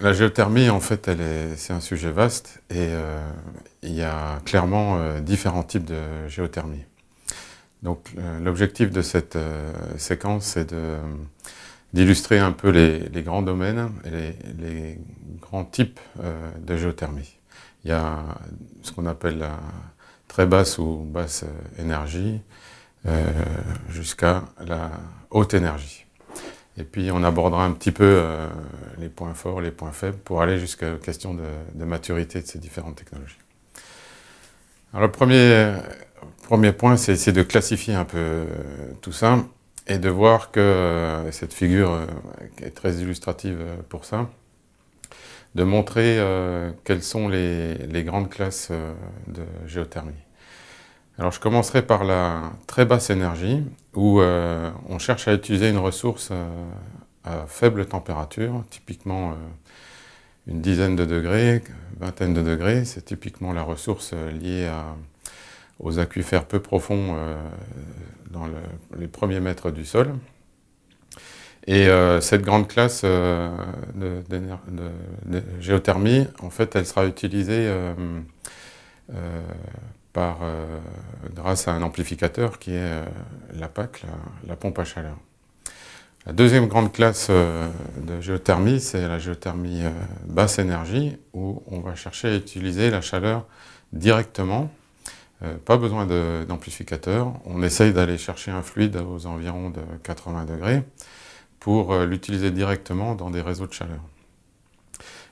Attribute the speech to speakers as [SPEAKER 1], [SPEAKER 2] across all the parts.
[SPEAKER 1] la géothermie, en fait, c'est un sujet vaste et euh, il y a clairement euh, différents types de géothermie. Donc, euh, l'objectif de cette séquence, est d'illustrer un peu les, grands domaines et les grands types de géothermie. Il y a ce qu'on appelle la très basse ou basse énergie jusqu'à la haute énergie. Et puis on abordera un petit peu euh, les points forts, les points faibles, pour aller jusqu'à la question de, maturité de ces différentes technologies. Alors le premier, premier point, c'est de classifier un peu euh, tout ça et de voir que euh, cette figure est très illustrative pour ça, de montrer quelles sont les grandes classes de géothermie. Alors je commencerai par la très basse énergie, où euh, on cherche à utiliser une ressource euh, à faible température, typiquement euh, une dizaine de degrés, vingtaine de degrés, c'est typiquement la ressource liée aux aquifères peu profonds dans les premiers mètres du sol. Et cette grande classe de, de, géothermie, en fait, elle sera utilisée par, euh, grâce à un amplificateur qui est euh, la PAC, la, pompe à chaleur. La deuxième grande classe euh, de géothermie, c'est la géothermie basse énergie, où on va chercher à utiliser la chaleur directement, pas besoin d'amplificateur. On essaye d'aller chercher un fluide aux environs de 80 degrés pour l'utiliser directement dans des réseaux de chaleur.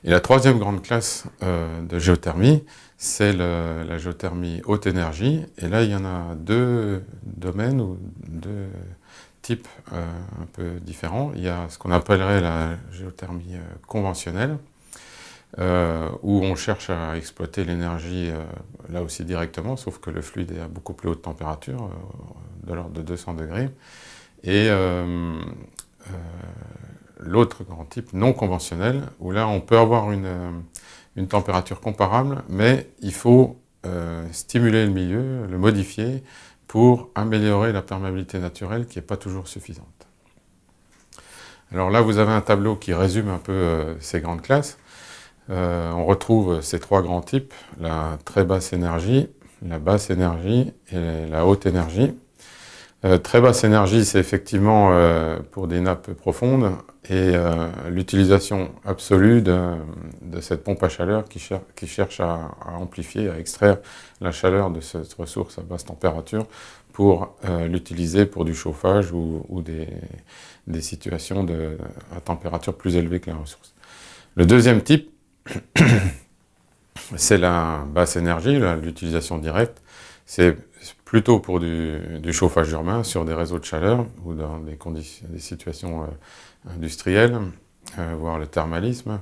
[SPEAKER 1] Et la troisième grande classe de géothermie, c'est la géothermie haute énergie. Et là, il y en a deux domaines ou deux types euh, un peu différents. Il y a ce qu'on appellerait la géothermie euh, conventionnelle, euh, où on cherche à exploiter l'énergie là aussi directement, sauf que le fluide est à beaucoup plus haute température, de l'ordre de 200 degrés. Et l'autre grand type non conventionnel, où là, on peut avoir une une température comparable, mais il faut euh, stimuler le milieu, le modifier pour améliorer la perméabilité naturelle qui n'est pas toujours suffisante. Alors là, vous avez un tableau qui résume un peu euh, ces grandes classes. Euh, on retrouve ces trois grands types, la très basse énergie, la basse énergie et la haute énergie. Euh, très basse énergie, c'est effectivement euh, pour des nappes profondes et euh, l'utilisation absolue de, cette pompe à chaleur qui, qui cherche à, amplifier, à extraire la chaleur de cette ressource à basse température pour l'utiliser pour du chauffage ou, des, des, situations de, à température plus élevée que la ressource. Le deuxième type, c'est la basse énergie, l'utilisation directe. C'est plutôt pour du, chauffage urbain sur des réseaux de chaleur ou dans des, conditions, des situations euh, industrielles, euh, voire le thermalisme.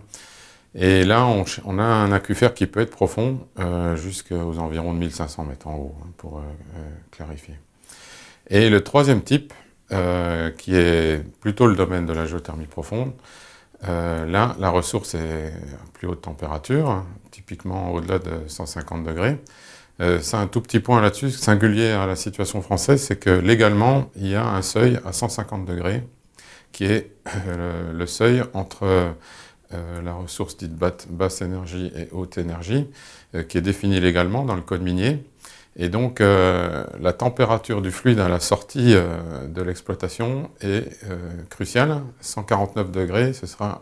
[SPEAKER 1] Et là, on, a un aquifère qui peut être profond euh, jusqu'aux environs de 1500 mètres en haut, hein, pour clarifier. Et le troisième type, qui est plutôt le domaine de la géothermie profonde, là, la ressource est à plus haute température, hein, typiquement au-delà de 150 degrés. Euh, c'est un tout petit point là-dessus, singulier à la situation française, c'est que légalement, il y a un seuil à 150 degrés, qui est euh, le, seuil entre euh, la ressource dite basse énergie et haute énergie, qui est défini légalement dans le code minier. Et donc, la température du fluide à la sortie de l'exploitation est cruciale. 149 degrés, ce sera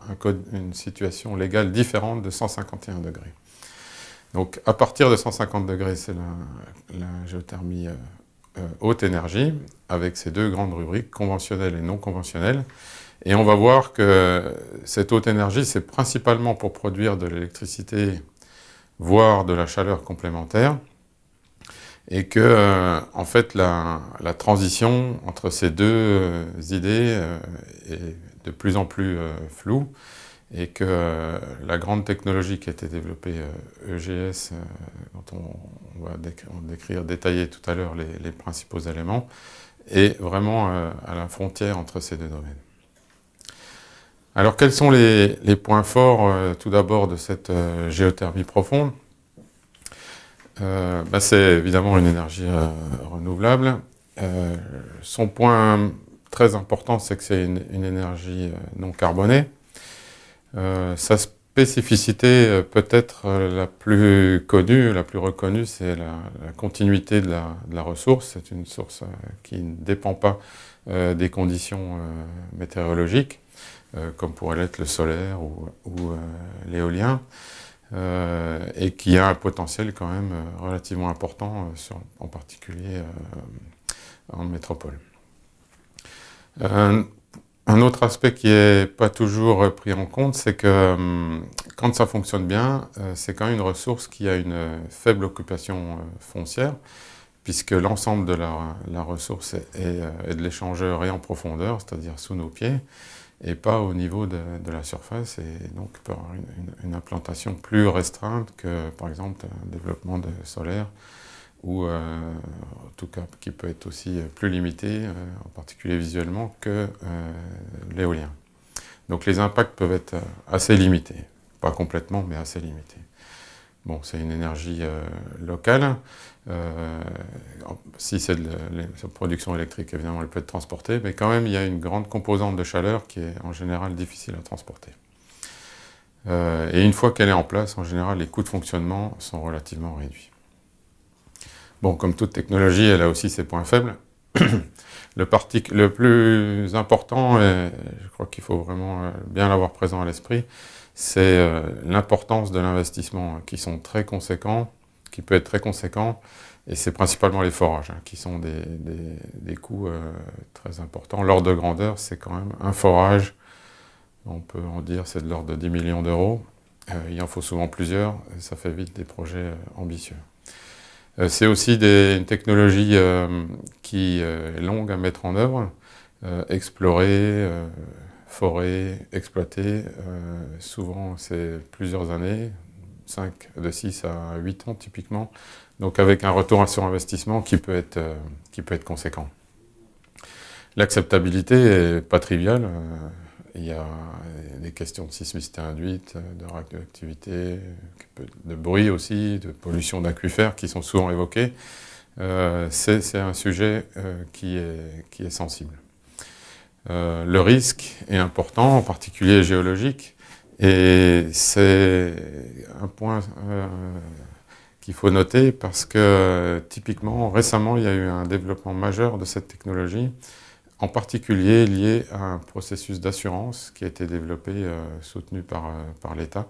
[SPEAKER 1] une situation légale différente de 151 degrés. Donc à partir de 150 degrés, c'est la, géothermie euh, euh, haute énergie, avec ces deux grandes rubriques, conventionnelle et non conventionnelle. Et on va voir que cette haute énergie, c'est principalement pour produire de l'électricité, voire de la chaleur complémentaire, et que euh, en fait la, transition entre ces deux idées est de plus en plus floue et que euh, la grande technologie qui a été développée EGS, euh, e euh, dont on, va décrire, détailler tout à l'heure les, principaux éléments, est vraiment à la frontière entre ces deux domaines. Alors quels sont les, points forts tout d'abord de cette géothermie profonde bah, C'est évidemment une énergie renouvelable. son point très important, c'est que c'est une, énergie non carbonée. Euh, sa spécificité euh, peut-être euh, la plus connue, la plus reconnue, c'est la, continuité de la, ressource. C'est une source qui ne dépend pas des conditions météorologiques, comme pourrait l'être le solaire ou, l'éolien, et qui a un potentiel quand même relativement important, en particulier en métropole. Un autre aspect qui n'est pas toujours euh, pris en compte, c'est que hum, quand ça fonctionne bien, euh, c'est quand même une ressource qui a une euh, faible occupation foncière, puisque l'ensemble de la, ressource est, de l'échangeur et en profondeur, c'est-à-dire sous nos pieds, et pas au niveau de, la surface, et donc pour une, une implantation plus restreinte que, par exemple, un développement de solaire ou euh, en tout cas qui peut être aussi plus limité, euh, en particulier visuellement, que euh, l'éolien. Donc les impacts peuvent être assez limités, pas complètement, mais assez limités. Bon, c'est une énergie locale. si c'est de la production électrique, évidemment, elle peut être transportée, mais quand même, il y a une grande composante de chaleur qui est en général difficile à transporter. et une fois qu'elle est en place, en général, les coûts de fonctionnement sont relativement réduits. Bon, comme toute technologie, elle a aussi ses points faibles. le, plus important, et je crois qu'il faut vraiment euh, bien l'avoir présent à l'esprit, c'est euh, l'importance de l'investissement, hein, qui sont très conséquents, qui peut être très conséquent, et c'est principalement les forages, hein, qui sont des, coûts euh, très importants. L'ordre de grandeur, c'est quand même un forage, on peut en dire, c'est de l'ordre de 10 millions d'euros. il en faut souvent plusieurs, ça fait vite des projets ambitieux. Euh, c'est aussi des, une technologie euh, qui euh, est longue à mettre en œuvre, explorer, forer, exploiter. souvent, c'est plusieurs années, 5, de 6 à 8 ans typiquement, donc avec un retour sur investissement qui peut être, qui peut être conséquent. L'acceptabilité n'est pas triviale. Il y a des questions de sismicité induite, de radioactivité, de bruit aussi, de pollution d'aquifères qui sont souvent évoquées. Euh, c'est un sujet euh, qui, est, sensible. Euh, le risque est important, en particulier géologique, et c'est un point qu'il faut noter parce que typiquement, récemment, il y a eu un développement majeur de cette technologie en particulier lié à un processus d'assurance qui a été développé, euh, soutenu par, euh, par l'État,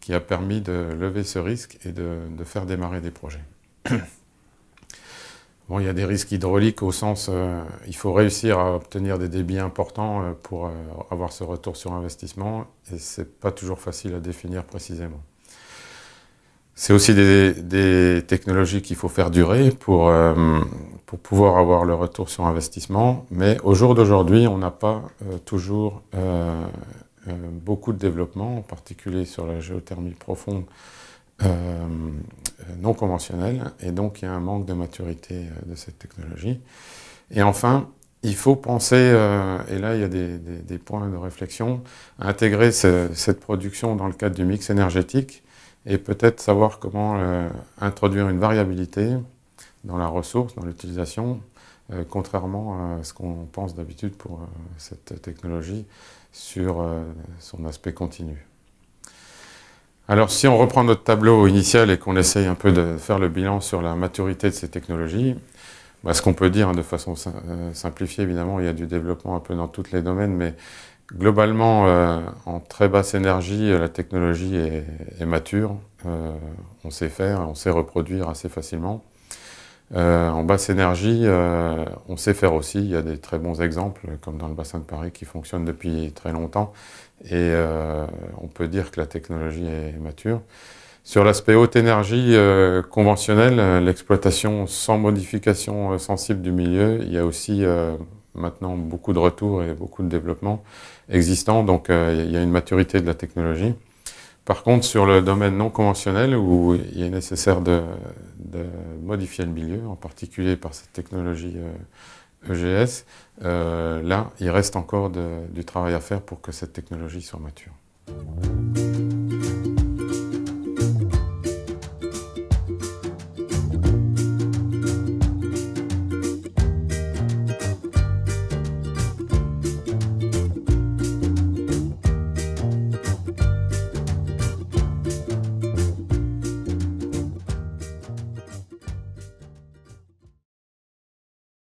[SPEAKER 1] qui a permis de lever ce risque et de, faire démarrer des projets. bon, il y a des risques hydrauliques au sens, euh, il faut réussir à obtenir des débits importants pour avoir ce retour sur investissement, et ce n'est pas toujours facile à définir précisément. C'est aussi des, technologies qu'il faut faire durer euh, pour, pouvoir avoir le retour sur investissement. Mais au jour d'aujourd'hui, on n'a pas euh, toujours euh, beaucoup de développement, en particulier sur la géothermie profonde non conventionnelle. Et donc, il y a un manque de maturité de cette technologie. Et enfin, il faut penser, et là il y a des, points de réflexion, à intégrer cette production dans le cadre du mix énergétique et peut-être savoir comment euh, introduire une variabilité dans la ressource, dans l'utilisation, euh, contrairement à ce qu'on pense d'habitude pour euh, cette technologie sur son aspect continu. Alors si on reprend notre tableau initial et qu'on essaye un peu de faire le bilan sur la maturité de ces technologies, bah, ce qu'on peut dire de façon simplifiée, évidemment, il y a du développement un peu dans tous les domaines, mais Globalement, euh, en très basse énergie, euh, la technologie est, mature. Euh, on sait faire, on sait reproduire assez facilement. en basse énergie, on sait faire aussi. Il y a des très bons exemples, comme dans le bassin de Paris, qui fonctionnent depuis très longtemps. Et on peut dire que la technologie est mature. Sur l'aspect haute énergie conventionnelle, l'exploitation sans modification sensible du milieu, il y a aussi maintenant beaucoup de retours et beaucoup de développement existant, donc euh, il y a une maturité de la technologie. Par contre, sur le domaine non conventionnel, où il est nécessaire de, modifier le milieu, en particulier par cette technologie EGS, euh, e euh, là, il reste encore du travail à faire pour que cette technologie soit mature.